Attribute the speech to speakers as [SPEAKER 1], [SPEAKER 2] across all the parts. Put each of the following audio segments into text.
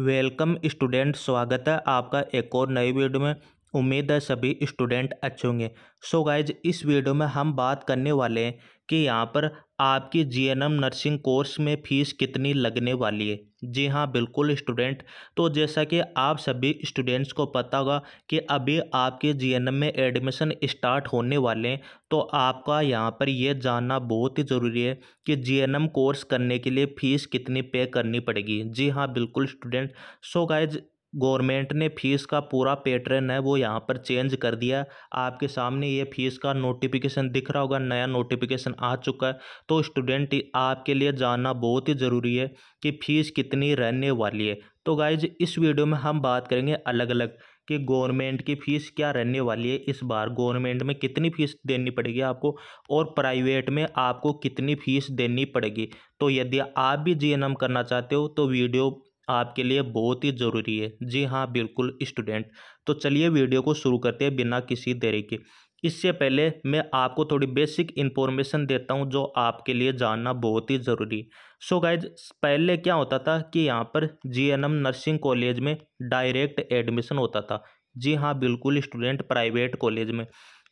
[SPEAKER 1] welcome student स्वागत है आपका एक और नई वीडियो में उम्मीद है सभी स्टूडेंट अच्छे होंगे सो गाइज इस वीडियो में हम बात करने वाले हैं कि यहाँ पर आपकी जीएनएम नर्सिंग कोर्स में फ़ीस कितनी लगने वाली है जी हाँ बिल्कुल स्टूडेंट तो जैसा कि आप सभी स्टूडेंट्स को पता होगा कि अभी आपके जीएनएम में एडमिशन स्टार्ट होने वाले हैं तो आपका यहाँ पर यह जानना बहुत ही ज़रूरी है कि जीएनएम कोर्स करने के लिए फ़ीस कितनी पे करनी पड़ेगी जी हाँ बिल्कुल स्टूडेंट सो गाइज गवर्नमेंट ने फीस का पूरा पैटर्न है वो यहाँ पर चेंज कर दिया आपके सामने ये फीस का नोटिफिकेशन दिख रहा होगा नया नोटिफिकेशन आ चुका है तो स्टूडेंट आपके लिए जानना बहुत ही ज़रूरी है कि फ़ीस कितनी रहने वाली है तो गाइज इस वीडियो में हम बात करेंगे अलग अलग कि गवर्नमेंट की फ़ीस क्या रहने वाली है इस बार गवर्नमेंट में कितनी फ़ीस देनी पड़ेगी आपको और प्राइवेट में आपको कितनी फ़ीस देनी पड़ेगी तो यदि आप भी जी करना चाहते हो तो वीडियो आपके लिए बहुत ही ज़रूरी है जी हाँ बिल्कुल स्टूडेंट तो चलिए वीडियो को शुरू करते हैं बिना किसी देरी के इससे पहले मैं आपको थोड़ी बेसिक इन्फॉर्मेशन देता हूँ जो आपके लिए जानना बहुत ही ज़रूरी है सो गाइज पहले क्या होता था कि यहाँ पर जीएनएम नर्सिंग कॉलेज में डायरेक्ट एडमिशन होता था जी हाँ बिल्कुल स्टूडेंट प्राइवेट कॉलेज में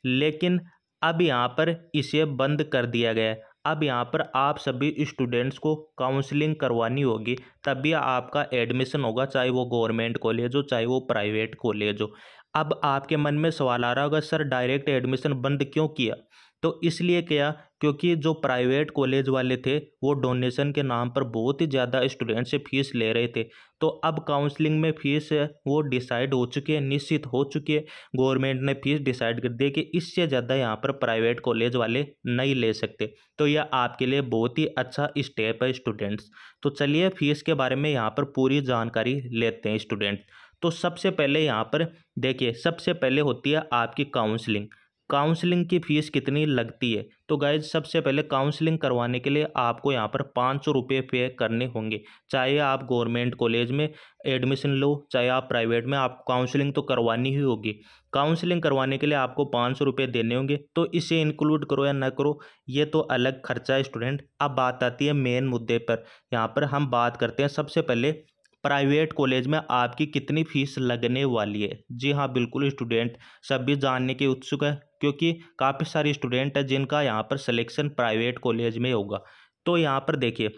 [SPEAKER 1] लेकिन अब यहाँ पर इसे बंद कर दिया गया है अब यहाँ पर आप सभी स्टूडेंट्स को काउंसलिंग करवानी होगी तभी आपका एडमिशन होगा चाहे वो गवर्नमेंट कॉलेज हो चाहे वो प्राइवेट कॉलेज हो अब आपके मन में सवाल आ रहा होगा सर डायरेक्ट एडमिशन बंद क्यों किया तो इसलिए क्या क्योंकि जो प्राइवेट कॉलेज वाले थे वो डोनेशन के नाम पर बहुत ही ज़्यादा स्टूडेंट से फीस ले रहे थे तो अब काउंसलिंग में फीस वो डिसाइड हो चुकी है निश्चित हो चुकी है गवर्नमेंट ने फीस डिसाइड कर दी कि इससे ज़्यादा यहाँ पर प्राइवेट कॉलेज वाले नहीं ले सकते तो यह आपके लिए बहुत ही अच्छा स्टेप है स्टूडेंट्स तो चलिए फीस के बारे में यहाँ पर पूरी जानकारी लेते हैं स्टूडेंट तो सबसे पहले यहाँ पर देखिए सबसे पहले होती है आपकी काउंसलिंग काउंसलिंग की फ़ीस कितनी लगती है तो गाइज सबसे पहले काउंसलिंग करवाने के लिए आपको यहाँ पर पाँच सौ रुपये पे करने होंगे चाहे आप गवर्नमेंट कॉलेज में एडमिशन लो चाहे आप प्राइवेट में आप काउंसलिंग तो करवानी ही होगी काउंसलिंग करवाने के लिए आपको पाँच सौ रुपये देने होंगे तो इसे इंक्लूड करो या ना करो ये तो अलग खर्चा है स्टूडेंट अब बात आती है मेन मुद्दे पर यहाँ पर हम बात करते हैं सबसे पहले प्राइवेट कॉलेज में आपकी कितनी फीस लगने वाली है जी हाँ बिल्कुल स्टूडेंट सब भी जानने के उत्सुक है क्योंकि काफ़ी सारे स्टूडेंट हैं जिनका यहाँ पर सिलेक्शन प्राइवेट कॉलेज में होगा तो यहाँ पर देखिए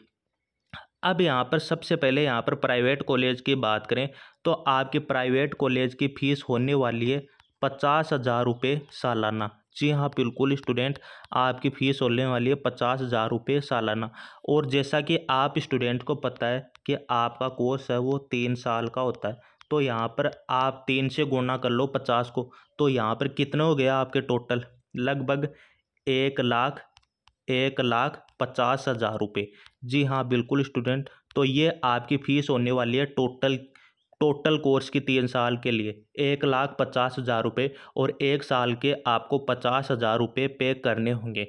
[SPEAKER 1] अब यहाँ पर सबसे पहले यहाँ पर प्राइवेट कॉलेज की बात करें तो आपके प्राइवेट कॉलेज की फ़ीस होने वाली है पचास हज़ार रुपये सालाना जी हाँ बिल्कुल स्टूडेंट आपकी फ़ीस होने वाली है पचास हज़ार रुपये सालाना और जैसा कि आप स्टूडेंट को पता है कि आपका कोर्स है वो तीन साल का होता है तो यहाँ पर आप तीन से गुणा कर लो पचास को तो यहाँ पर कितने हो गया आपके टोटल लगभग एक लाख एक लाख पचास हज़ार रुपये जी हाँ बिल्कुल स्टूडेंट तो ये आपकी फ़ीस होने वाली है टोटल टोटल कोर्स की तीन साल के लिए एक लाख पचास हज़ार रुपये और एक साल के आपको पचास हज़ार रुपये पे करने होंगे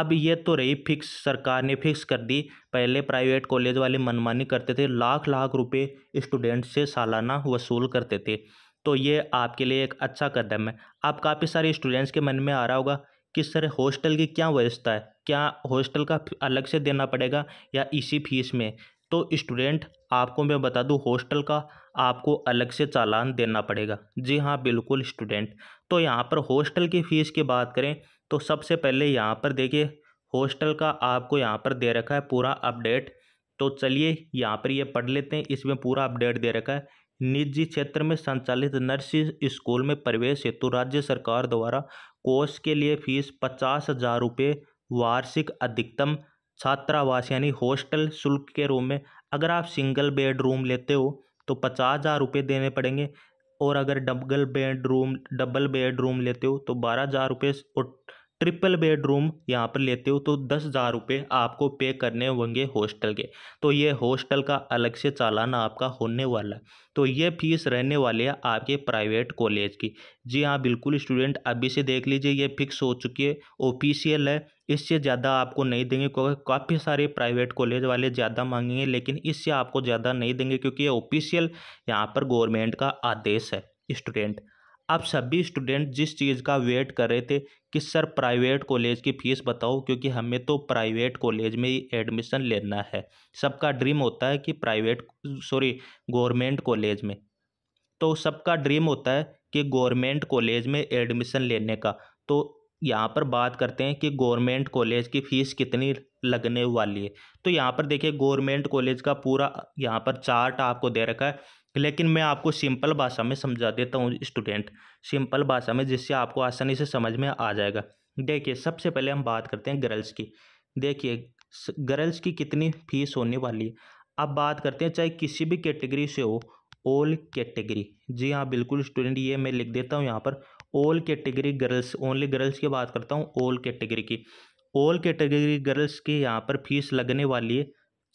[SPEAKER 1] अब ये तो रही फिक्स सरकार ने फिक्स कर दी पहले प्राइवेट कॉलेज वाले मनमानी करते थे लाख लाख रुपए स्टूडेंट से सालाना वसूल करते थे तो ये आपके लिए एक अच्छा कदम है आप काफ़ी सारे स्टूडेंट्स के मन में आ रहा होगा कि सर हॉस्टल की क्या व्यवस्था है क्या हॉस्टल का अलग से देना पड़ेगा या इसी फीस में तो स्टूडेंट आपको मैं बता दूँ हॉस्टल का आपको अलग से चालान देना पड़ेगा जी हाँ बिल्कुल स्टूडेंट तो यहाँ पर हॉस्टल की फ़ीस की बात करें तो सबसे पहले यहाँ पर देखिए हॉस्टल का आपको यहाँ पर दे रखा है पूरा अपडेट तो चलिए यहाँ पर ये यह पढ़ लेते हैं इसमें पूरा अपडेट दे रखा है निजी क्षेत्र में संचालित नर्सिंग स्कूल में प्रवेश हेतु राज्य सरकार द्वारा कोर्स के लिए फीस पचास हजार रुपये वार्षिक अधिकतम छात्रावास यानी हॉस्टल शुल्क के रूम में अगर आप सिंगल बेड रूम लेते हो तो पचास हज़ार रुपये देने पड़ेंगे और अगर double bed room double bed room लेते हो तो बारह हज़ार रुपये और ट्रिपल बेडरूम यहाँ पर लेते हो तो दस हज़ार रुपये आपको पे करने होंगे हॉस्टल के तो ये हॉस्टल का अलग से चालान आपका होने वाला है तो ये फीस रहने वाली है आपके प्राइवेट कॉलेज की जी हाँ बिल्कुल स्टूडेंट अभी से देख लीजिए ये फिक्स हो चुकी है ऑफिशियल है इससे ज़्यादा आपको नहीं देंगे क्योंकि काफ़ी सारे प्राइवेट कॉलेज वाले ज़्यादा मांगेंगे लेकिन इससे आपको ज़्यादा नहीं देंगे क्योंकि ये ऑफिशियल यहाँ पर गवर्नमेंट का आदेश है स्टूडेंट आप सभी स्टूडेंट जिस चीज़ का वेट कर रहे थे कि सर प्राइवेट कॉलेज की फ़ीस बताओ क्योंकि हमें तो प्राइवेट कॉलेज में ही एडमिशन लेना है सबका ड्रीम होता है कि प्राइवेट सॉरी गवर्नमेंट कॉलेज में तो सबका ड्रीम होता है कि गवर्नमेंट कॉलेज में एडमिशन लेने का तो यहाँ पर बात करते हैं कि गवर्नमेंट कॉलेज की फ़ीस कितनी लगने वाली है तो यहाँ पर देखिए गवर्नमेंट कॉलेज का पूरा यहाँ पर चार्ट आपको दे रखा है लेकिन मैं आपको सिंपल भाषा में समझा देता हूँ स्टूडेंट सिंपल भाषा में जिससे आपको आसानी से समझ में आ जाएगा देखिए सबसे पहले हम बात करते हैं गर्ल्स की देखिए गर्ल्स की कितनी फीस होने वाली है अब बात करते हैं चाहे किसी भी कैटेगरी से हो ऑल कैटेगरी जी हाँ बिल्कुल स्टूडेंट ये मैं लिख देता हूँ यहाँ पर all category girls only girls की बात करता हूँ ऑल कैटेगरी की ऑल कैटेगरी गर्ल्स की यहाँ पर फीस लगने वाली है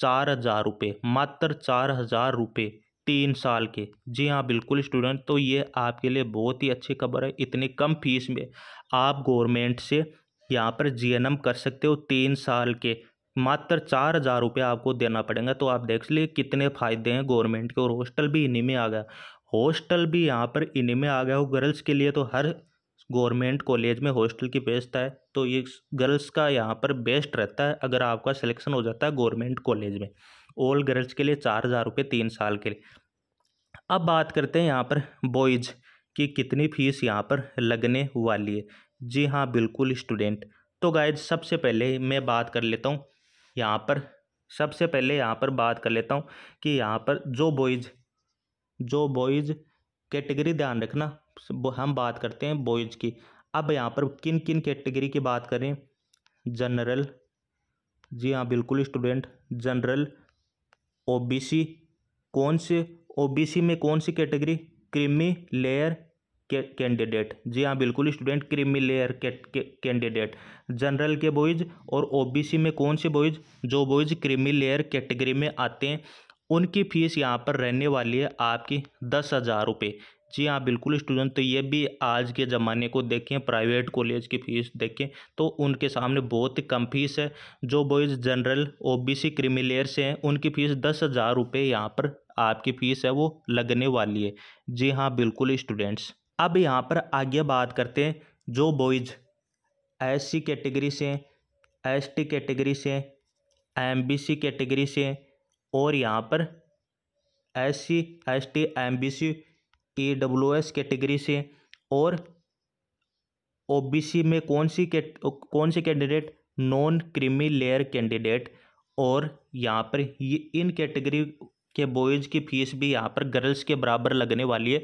[SPEAKER 1] चार हज़ार रुपये मात्र चार हज़ार रुपये तीन साल के जी हाँ बिल्कुल स्टूडेंट तो ये आपके लिए बहुत ही अच्छी खबर है इतनी कम फीस में आप गवर्नमेंट से यहाँ पर जीएनएम कर सकते हो तीन साल के मात्र चार हज़ार रुपये आपको देना पड़ेगा तो आप देख लीजिए कितने फ़ायदे हैं गवर्नमेंट के और हॉस्टल भी इन्हीं में आ गया हॉस्टल भी यहाँ पर इन्हीं में आ गया हो गर्ल्स के लिए तो हर गवर्नमेंट कॉलेज में हॉस्टल की व्यवस्था है तो ये गर्ल्स का यहाँ पर बेस्ट रहता है अगर आपका सिलेक्शन हो जाता है गवर्नमेंट कॉलेज में ओल्ड गर्ल्स के लिए चार हज़ार रुपये तीन साल के लिए अब बात करते हैं यहाँ पर बॉयज़ की कितनी फीस यहाँ पर लगने वाली है जी हाँ बिल्कुल स्टूडेंट तो गाइज सबसे पहले मैं बात कर लेता हूँ यहाँ पर सबसे पहले यहाँ पर बात कर लेता हूँ कि यहाँ पर जो बॉयज़ जो बॉयज़ कैटेगरी ध्यान रखना हम बात करते हैं बॉयज़ की अब यहाँ पर किन किन कैटेगरी की बात करें जनरल जी हाँ बिल्कुल स्टूडेंट जनरल ओबीसी कौन से ओबीसी में कौन सी कैटेगरी क्रीमी लेयर कैंडिडेट जी हाँ बिल्कुल student creamy layer candidate general के बॉयज़ और ओबीसी में कौन से बॉयज़ जो बॉयज़ क्रीमी लेयर कैटेगरी में आते हैं उनकी फ़ीस यहाँ पर रहने वाली है आपकी दस हज़ार रुपये जी हाँ बिल्कुल स्टूडेंट तो ये भी आज के ज़माने को देखें प्राइवेट कॉलेज की फ़ीस देखें तो उनके सामने बहुत ही कम फीस है जो बॉयज़ जनरल ओबीसी क्रिमिलेयर से हैं उनकी फ़ीस दस हज़ार रुपये यहाँ पर आपकी फ़ीस है वो लगने वाली है जी हाँ बिल्कुल स्टूडेंट्स अब यहाँ पर आगे बात करते हैं जो बॉयज़ एस सी कैटेगरी से एस टी कैटेगरी से एम बी सी कैटेगरी से और यहाँ पर S C S T M B C T W S category से और ओबीसी में कौन सी कौन से candidate non creamy layer candidate और यहाँ पर ये इन कैटेगरी के बॉयज़ की फ़ीस भी यहाँ पर गर्ल्स के बराबर लगने वाली है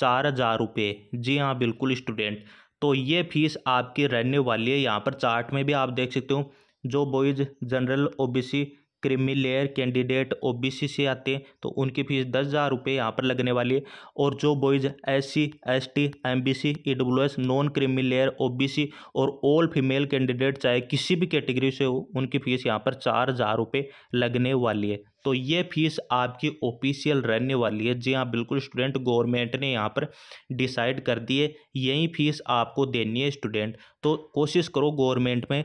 [SPEAKER 1] चार हज़ार रुपये जी हाँ बिल्कुल स्टूडेंट तो ये फ़ीस आपकी रहने वाली है यहाँ पर चार्ट में भी आप देख सकते हो जो boys general OBC creamy layer candidate OBC से आते हैं तो उनकी फीस दस हज़ार रुपये यहाँ पर लगने वाली है और जो boys S C S T M B C E W S non creamy layer OBC और ऑल फीमेल कैंडिडेट चाहे किसी भी कैटेगरी से हो उनकी फीस यहाँ पर चार हज़ार रुपये लगने वाली है तो ये फीस आपकी ऑफिशियल रहने वाली है जी हाँ बिल्कुल स्टूडेंट गवर्नमेंट ने यहाँ पर डिसाइड कर दिए यही फीस आपको देनी है स्टूडेंट तो कोशिश करो गवर्नमेंट में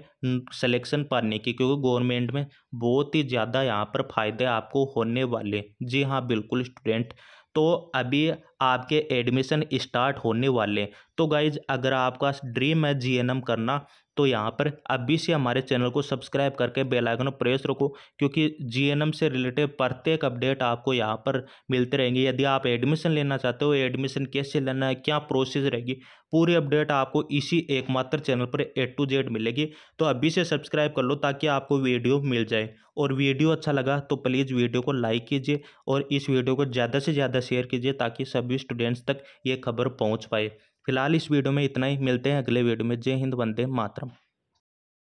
[SPEAKER 1] सिलेक्शन पाने की क्योंकि गवर्नमेंट में बहुत ही ज़्यादा यहाँ पर फ़ायदे आपको होने वाले जी हाँ बिल्कुल स्टूडेंट तो अभी आपके एडमिशन स्टार्ट होने वाले हैं तो गाइज अगर आपका ड्रीम है जीएनएम करना तो यहाँ पर अभी से हमारे चैनल को सब्सक्राइब करके बेल आइकन प्रेस रखो क्योंकि जीएनएम से रिलेटेड प्रत्येक अपडेट आपको यहाँ पर मिलते रहेंगे यदि आप एडमिशन लेना चाहते हो एडमिशन कैसे लेना है क्या प्रोसेस रहेगी पूरी अपडेट आपको इसी एकमात्र चैनल पर ए टू जेड मिलेगी तो अभी से सब्सक्राइब कर लो ताकि आपको वीडियो मिल जाए और वीडियो अच्छा लगा तो प्लीज़ वीडियो को लाइक कीजिए और इस वीडियो को ज़्यादा से ज़्यादा शेयर कीजिए ताकि सभी भी स्टूडेंट्स तक ये खबर पहुँच पाए फिलहाल इस वीडियो में इतना ही मिलते हैं अगले वीडियो में जय हिंद वंदे मातरम